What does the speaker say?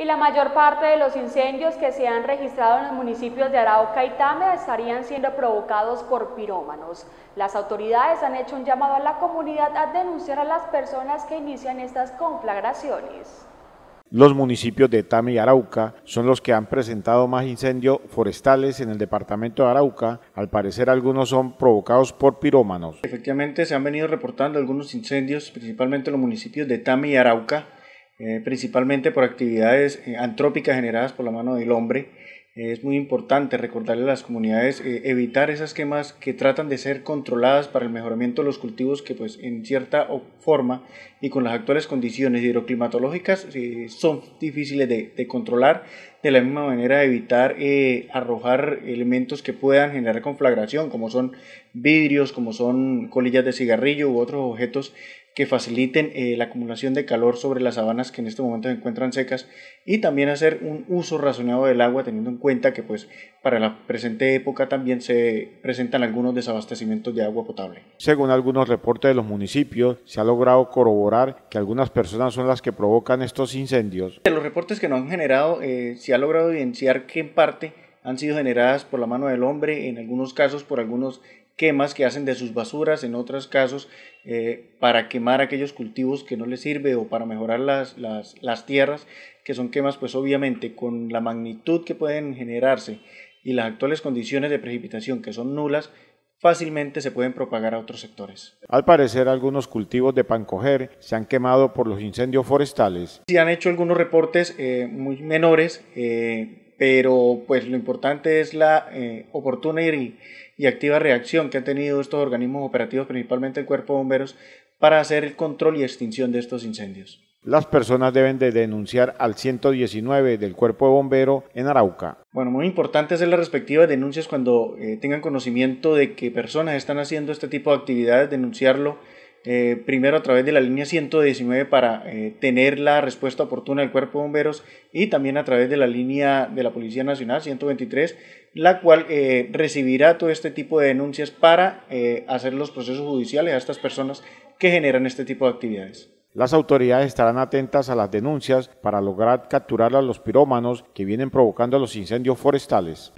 y la mayor parte de los incendios que se han registrado en los municipios de Arauca y Tame estarían siendo provocados por pirómanos. Las autoridades han hecho un llamado a la comunidad a denunciar a las personas que inician estas conflagraciones. Los municipios de Tame y Arauca son los que han presentado más incendios forestales en el departamento de Arauca. Al parecer algunos son provocados por pirómanos. Efectivamente se han venido reportando algunos incendios, principalmente en los municipios de Tame y Arauca, eh, principalmente por actividades eh, antrópicas generadas por la mano del hombre. Es muy importante recordarle a las comunidades eh, evitar esas quemas que tratan de ser controladas para el mejoramiento de los cultivos que pues en cierta forma y con las actuales condiciones hidroclimatológicas son difíciles de, controlar. De la misma manera evitar arrojar elementos que puedan generar conflagración como son vidrios, como son colillas de cigarrillo u otros objetos que faciliten eh, la acumulación de calor sobre las sabanas que en este momento se encuentran secas y también hacer un uso razonado del agua teniendo en cuenta que pues para la presente época también se presentan algunos desabastecimientos de agua potable. Según algunos reportes de los municipios, se ha logrado corroborar que algunas personas son las que provocan estos incendios. De los reportes que nos han generado, eh, se ha logrado evidenciar que en parte han sido generadas por la mano del hombre, en algunos casos por algunos quemas que hacen de sus basuras, en otros casos eh, para quemar aquellos cultivos que no les sirve o para mejorar las, tierras, que son quemas pues obviamente con la magnitud que pueden generarse y las actuales condiciones de precipitación que son nulas, fácilmente se pueden propagar a otros sectores. Al parecer, algunos cultivos de pancoger se han quemado por los incendios forestales. Se han hecho algunos reportes eh, muy menores eh, pero pues lo importante es la eh, oportuna y, activa reacción que han tenido estos organismos operativos, principalmente el Cuerpo de Bomberos, para hacer el control y extinción de estos incendios. Las personas deben de denunciar al 119 del Cuerpo de Bombero en Arauca. Bueno, muy importante hacer las respectivas denuncias cuando eh, tengan conocimiento de que personas están haciendo este tipo de actividades, denunciarlo eh, primero a través de la línea 119 para eh, tener la respuesta oportuna del cuerpo de bomberos y también a través de la línea de la Policía Nacional 123, la cual eh, recibirá todo este tipo de denuncias para hacer los procesos judiciales a estas personas que generan este tipo de actividades. Las autoridades estarán atentas a las denuncias para lograr capturar a los pirómanos que vienen provocando los incendios forestales.